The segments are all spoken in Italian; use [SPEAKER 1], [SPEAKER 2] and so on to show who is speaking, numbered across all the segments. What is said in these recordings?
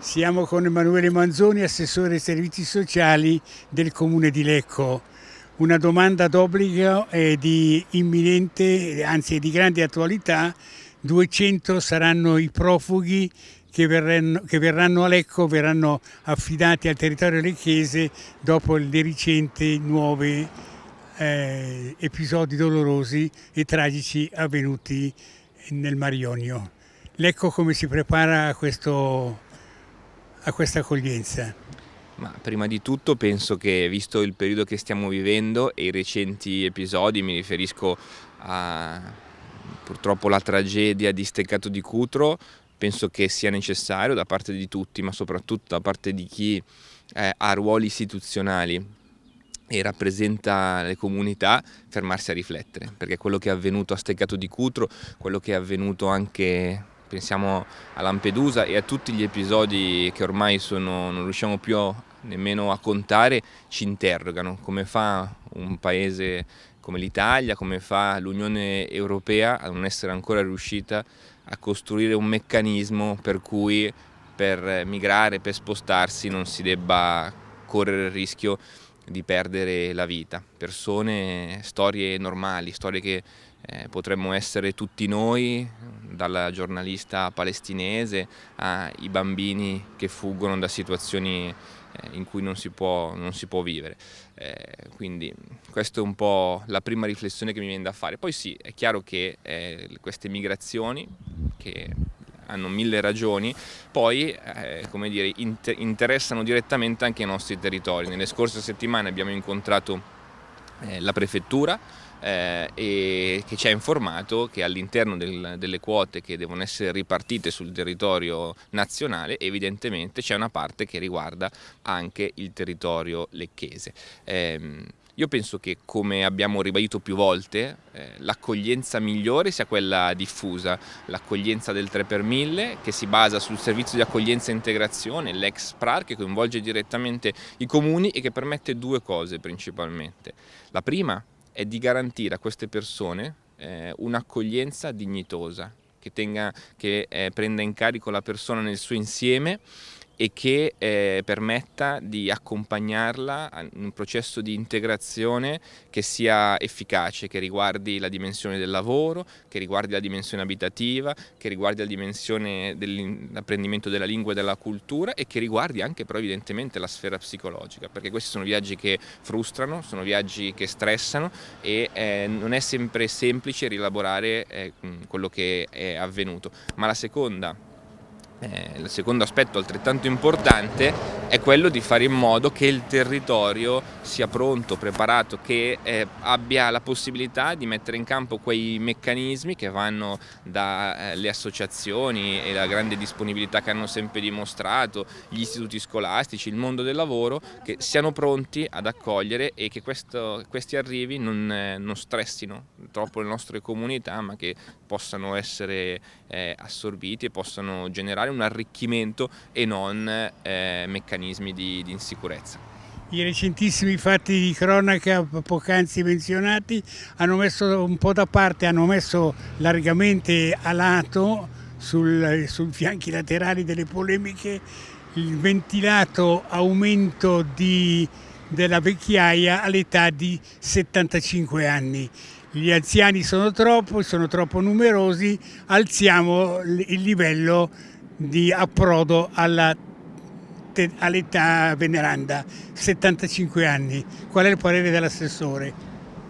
[SPEAKER 1] Siamo con Emanuele Manzoni, assessore dei servizi sociali del comune di Lecco. Una domanda d'obbligo è di imminente, anzi di grande attualità. 200 saranno i profughi che verranno, che verranno a Lecco, verranno affidati al territorio lecchese dopo le recenti nuove eh, episodi dolorosi e tragici avvenuti nel Mar Ionio. Lecco come si prepara a questo a questa accoglienza?
[SPEAKER 2] Ma prima di tutto penso che visto il periodo che stiamo vivendo e i recenti episodi, mi riferisco a purtroppo la tragedia di Steccato di Cutro, penso che sia necessario da parte di tutti, ma soprattutto da parte di chi eh, ha ruoli istituzionali e rappresenta le comunità, fermarsi a riflettere, perché quello che è avvenuto a Steccato di Cutro, quello che è avvenuto anche pensiamo a Lampedusa e a tutti gli episodi che ormai sono, non riusciamo più nemmeno a contare, ci interrogano come fa un paese come l'Italia, come fa l'Unione Europea a non essere ancora riuscita a costruire un meccanismo per cui per migrare, per spostarsi non si debba correre il rischio di perdere la vita. Persone, storie normali, storie che eh, potremmo essere tutti noi, dalla giornalista palestinese ai bambini che fuggono da situazioni eh, in cui non si può, non si può vivere. Eh, quindi questa è un po' la prima riflessione che mi viene da fare. Poi sì, è chiaro che eh, queste migrazioni che hanno mille ragioni, poi eh, come dire, inter interessano direttamente anche i nostri territori. Nelle scorse settimane abbiamo incontrato eh, la prefettura eh, e che ci ha informato che all'interno del, delle quote che devono essere ripartite sul territorio nazionale evidentemente c'è una parte che riguarda anche il territorio lecchese. Eh, io penso che, come abbiamo ribadito più volte, eh, l'accoglienza migliore sia quella diffusa, l'accoglienza del 3 per 1000 che si basa sul servizio di accoglienza e integrazione, l'ex PRAR che coinvolge direttamente i comuni e che permette due cose principalmente. La prima è di garantire a queste persone eh, un'accoglienza dignitosa, che, tenga, che eh, prenda in carico la persona nel suo insieme e che eh, permetta di accompagnarla in un processo di integrazione che sia efficace, che riguardi la dimensione del lavoro, che riguardi la dimensione abitativa, che riguardi la dimensione dell'apprendimento della lingua e della cultura e che riguardi anche però evidentemente la sfera psicologica, perché questi sono viaggi che frustrano, sono viaggi che stressano e eh, non è sempre semplice rielaborare eh, quello che è avvenuto. Ma la seconda eh, il secondo aspetto altrettanto importante è quello di fare in modo che il territorio sia pronto, preparato, che eh, abbia la possibilità di mettere in campo quei meccanismi che vanno dalle eh, associazioni e la grande disponibilità che hanno sempre dimostrato, gli istituti scolastici, il mondo del lavoro, che siano pronti ad accogliere e che questo, questi arrivi non, eh, non stressino troppo le nostre comunità ma che possano essere eh, assorbiti e possano generare un arricchimento e non eh, meccanismi di, di insicurezza.
[SPEAKER 1] I recentissimi fatti di cronaca poc'anzi menzionati hanno messo un po' da parte, hanno messo largamente a lato sul, sui fianchi laterali delle polemiche il ventilato aumento di, della vecchiaia all'età di 75 anni gli anziani sono troppo, sono troppo numerosi, alziamo il livello di approdo all'età veneranda, 75 anni. Qual è il parere dell'assessore?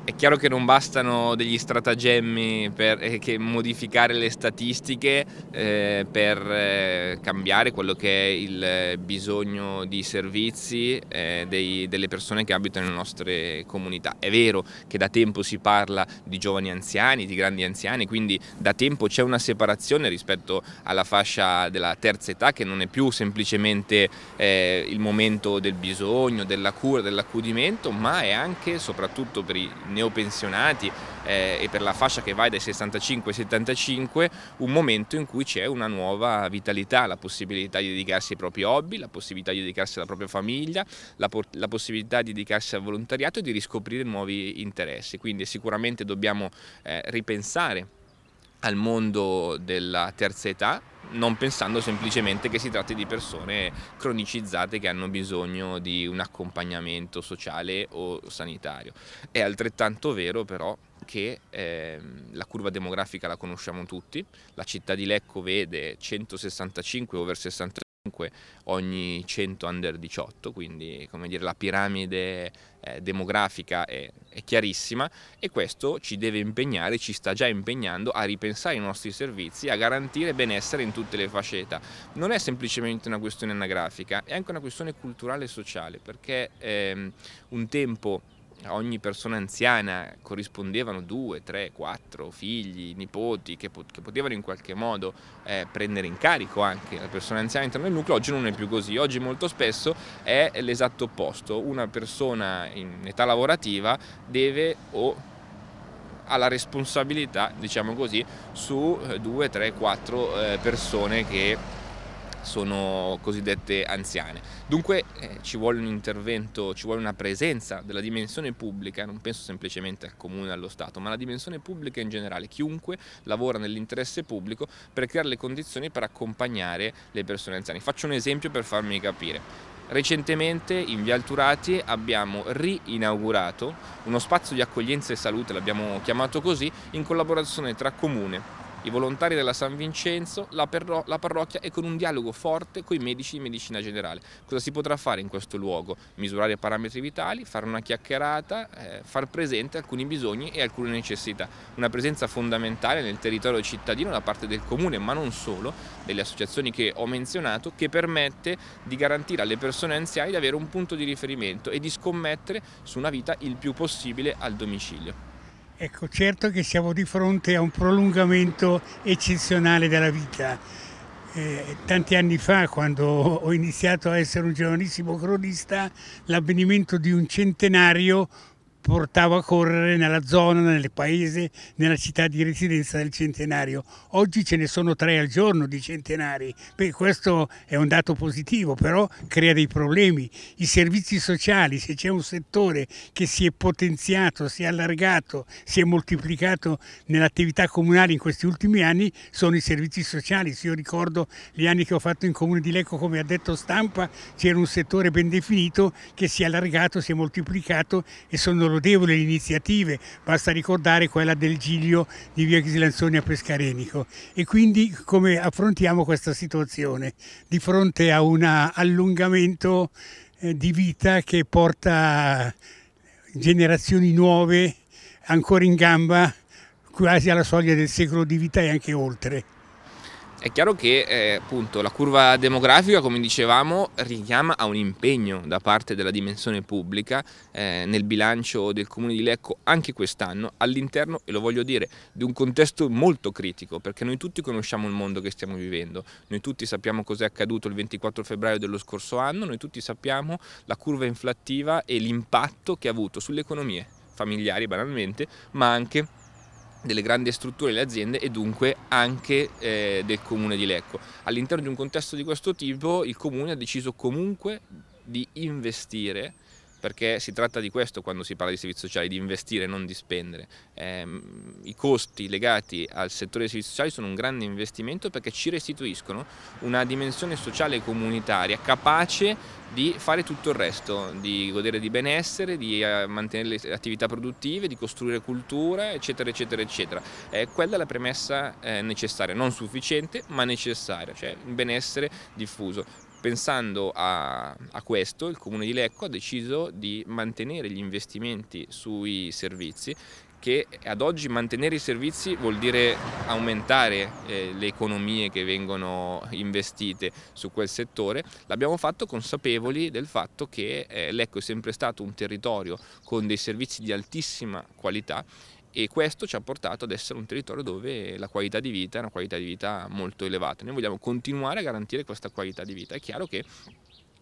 [SPEAKER 2] È chiaro che non bastano degli stratagemmi per eh, modificare le statistiche eh, per eh, cambiare quello che è il bisogno di servizi eh, dei, delle persone che abitano nelle nostre comunità. È vero che da tempo si parla di giovani anziani, di grandi anziani, quindi da tempo c'è una separazione rispetto alla fascia della terza età che non è più semplicemente eh, il momento del bisogno, della cura, dell'accudimento, ma è anche soprattutto per i neopensionati eh, e per la fascia che va dai 65 ai 75, un momento in cui c'è una nuova vitalità, la possibilità di dedicarsi ai propri hobby, la possibilità di dedicarsi alla propria famiglia, la, la possibilità di dedicarsi al volontariato e di riscoprire nuovi interessi. Quindi sicuramente dobbiamo eh, ripensare al mondo della terza età non pensando semplicemente che si tratti di persone cronicizzate che hanno bisogno di un accompagnamento sociale o sanitario. È altrettanto vero però che eh, la curva demografica la conosciamo tutti, la città di Lecco vede 165 over 65 ogni 100 under 18, quindi come dire, la piramide eh, demografica è, è, chiarissima e questo ci deve impegnare, ci sta già impegnando a ripensare i nostri servizi, a garantire benessere in tutte le fasce Non è semplicemente una questione anagrafica, è anche una questione culturale e sociale, perché ehm, un tempo a ogni persona anziana corrispondevano due, tre, quattro figli, nipoti che, po che potevano in qualche modo eh, prendere in carico anche la persona anziana all'interno del nucleo, oggi non è più così, oggi molto spesso è l'esatto opposto, una persona in età lavorativa deve o ha la responsabilità, diciamo così, su eh, due, tre, quattro eh, persone che sono cosiddette anziane. Dunque eh, ci vuole un intervento, ci vuole una presenza della dimensione pubblica, non penso semplicemente al comune e allo Stato, ma la dimensione pubblica in generale, chiunque lavora nell'interesse pubblico per creare le condizioni per accompagnare le persone anziane. Faccio un esempio per farmi capire. Recentemente in Via Alturati abbiamo riinaugurato uno spazio di accoglienza e salute, l'abbiamo chiamato così, in collaborazione tra comune, i volontari della San Vincenzo, la, parro la parrocchia e con un dialogo forte con i medici di medicina generale. Cosa si potrà fare in questo luogo? Misurare i parametri vitali, fare una chiacchierata, eh, far presente alcuni bisogni e alcune necessità. Una presenza fondamentale nel territorio cittadino da parte del comune, ma non solo, delle associazioni che ho menzionato, che permette di garantire alle persone anziane di avere un punto di riferimento e di scommettere su una vita il più possibile al domicilio.
[SPEAKER 1] Ecco, certo che siamo di fronte a un prolungamento eccezionale della vita. Eh, tanti anni fa, quando ho iniziato a essere un giovanissimo cronista, l'avvenimento di un centenario portava a correre nella zona, nel paese, nella città di residenza del centenario. Oggi ce ne sono tre al giorno di centenari, Beh, questo è un dato positivo, però crea dei problemi. I servizi sociali, se c'è un settore che si è potenziato, si è allargato, si è moltiplicato nell'attività comunale in questi ultimi anni, sono i servizi sociali. Se io ricordo gli anni che ho fatto in comune di Lecco come ha detto stampa, c'era un settore ben definito che si è allargato, si è moltiplicato e sono notevoli le iniziative, basta ricordare quella del Giglio di via Chislansoni a Pescarenico. E quindi come affrontiamo questa situazione di fronte a un allungamento eh, di vita che porta generazioni nuove ancora in gamba quasi alla soglia del secolo di vita e anche oltre.
[SPEAKER 2] È chiaro che eh, appunto, la curva demografica, come dicevamo, richiama a un impegno da parte della dimensione pubblica eh, nel bilancio del comune di Lecco anche quest'anno all'interno, e lo voglio dire, di un contesto molto critico, perché noi tutti conosciamo il mondo che stiamo vivendo, noi tutti sappiamo cos'è accaduto il 24 febbraio dello scorso anno, noi tutti sappiamo la curva inflattiva e l'impatto che ha avuto sulle economie familiari banalmente, ma anche delle grandi strutture delle aziende e dunque anche eh, del comune di Lecco. All'interno di un contesto di questo tipo il comune ha deciso comunque di investire perché si tratta di questo quando si parla di servizi sociali, di investire, non di spendere. Eh, I costi legati al settore dei servizi sociali sono un grande investimento perché ci restituiscono una dimensione sociale e comunitaria capace di fare tutto il resto, di godere di benessere, di eh, mantenere le attività produttive, di costruire cultura, eccetera, eccetera, eccetera. Eh, quella è la premessa eh, necessaria, non sufficiente, ma necessaria, cioè un benessere diffuso. Pensando a, a, questo, il Comune di Lecco ha deciso di mantenere gli investimenti sui servizi, che ad oggi mantenere i servizi vuol dire aumentare eh, le economie che vengono investite su quel settore. L'abbiamo fatto consapevoli del fatto che eh, Lecco è sempre stato un territorio con dei servizi di altissima qualità e questo ci ha portato ad essere un territorio dove la qualità di vita è una qualità di vita molto elevata. Noi vogliamo continuare a garantire questa qualità di vita. È chiaro che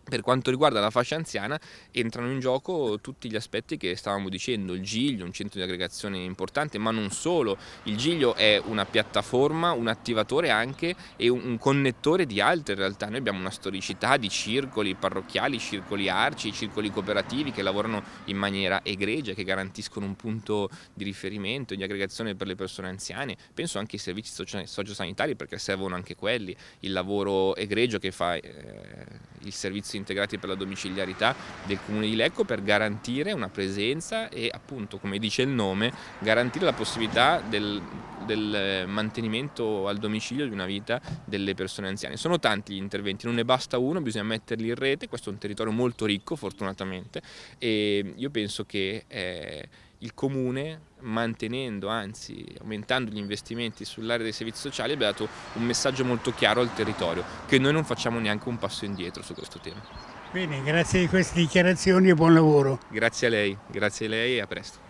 [SPEAKER 2] per quanto riguarda la fascia anziana entrano in gioco tutti gli aspetti che stavamo dicendo, il Giglio, un centro di aggregazione importante, ma non solo, il Giglio è una piattaforma, un attivatore anche e un connettore di altre realtà, noi abbiamo una storicità di circoli parrocchiali, circoli arci, circoli cooperativi che lavorano in maniera egregia, che garantiscono un punto di riferimento, di aggregazione per le persone anziane, penso anche ai servizi socio- sociosanitari perché servono anche quelli, il lavoro egregio che fa... Eh, il servizio integrati per la domiciliarità del Comune di Lecco per garantire una presenza e appunto come dice il nome garantire la possibilità del del mantenimento al domicilio di una vita delle persone anziane. Sono tanti gli interventi, non ne basta uno, bisogna metterli in rete, questo è un territorio molto ricco fortunatamente e io penso che eh, il comune mantenendo, anzi aumentando gli investimenti sull'area dei servizi sociali abbia dato un messaggio molto chiaro al territorio, che noi non facciamo neanche un passo indietro su questo tema.
[SPEAKER 1] Bene, grazie di queste dichiarazioni e buon lavoro.
[SPEAKER 2] Grazie a lei, grazie a lei e a presto.